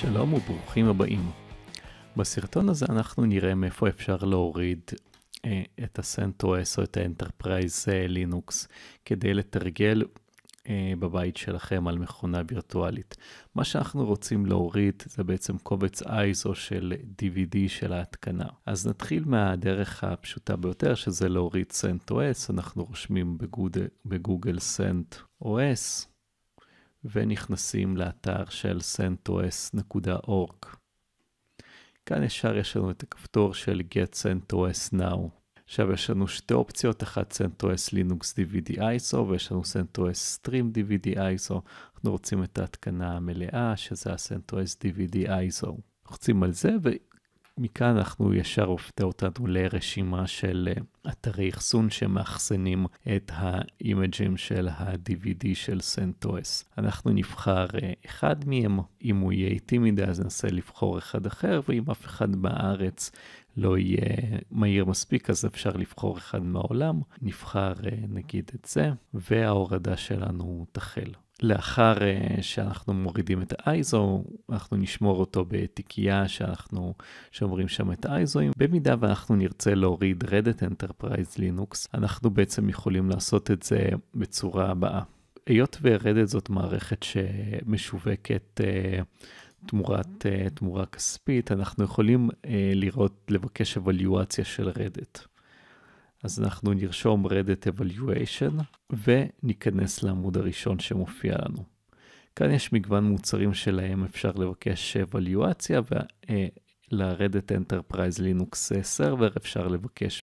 שלום וברוכים הבאים. בסרטון הזה אנחנו נראה מאיפה אפשר להוריד אה, את ה-CentOS או את האנטרפרייז אה, Linux כדי לתרגל אה, בבית שלכם על מכונה וירטואלית. מה שאנחנו רוצים להוריד זה בעצם קובץ ISO של DVD של ההתקנה. אז נתחיל מהדרך הפשוטה ביותר שזה להוריד CentOS, אנחנו רושמים בגוד, בגוגל CentOS. ונכנסים לאתר של CentOS.org. כאן ישר יש לנו את הכפתור של Get CentOS Now. עכשיו יש לנו שתי אופציות, אחת CentOS Linux DVD ISO ויש לנו CentOS Stream DVD ISO. אנחנו רוצים את ההתקנה המלאה, שזה ה-CentOS DVD ISO. לוחצים על זה, מכאן אנחנו ישר הופתה אותנו לרשימה של אה, אתרי אחסון שמאחסנים את האימג'ים של ה-DVD של סנטו-אס. אנחנו נבחר אה, אחד מהם, אם הוא יהיה איטי מדי אז ננסה לבחור אחד אחר, ואם אף אחד בארץ לא יהיה מהיר מספיק, אז אפשר לבחור אחד מהעולם. נבחר אה, נגיד את זה, וההורדה שלנו תחל. לאחר uh, שאנחנו מורידים את ה-ISO, אנחנו נשמור אותו בתיקייה שאנחנו שומרים שם את ה-ISOים. במידה ואנחנו נרצה להוריד Reddit Enterprise Linux, אנחנו בעצם יכולים לעשות את זה בצורה הבאה. היות ורדד זאת מערכת שמשווקת uh, תמורת uh, תמורה כספית, אנחנו יכולים uh, לראות, לבקש אבליואציה של רדט. אז אנחנו נרשום Reddit Evaluation וניכנס לעמוד הראשון שמופיע לנו. כאן יש מגוון מוצרים שלהם אפשר לבקש אבליואציה ולרדת אה, Enterprise Linux אה, Server אפשר לבקש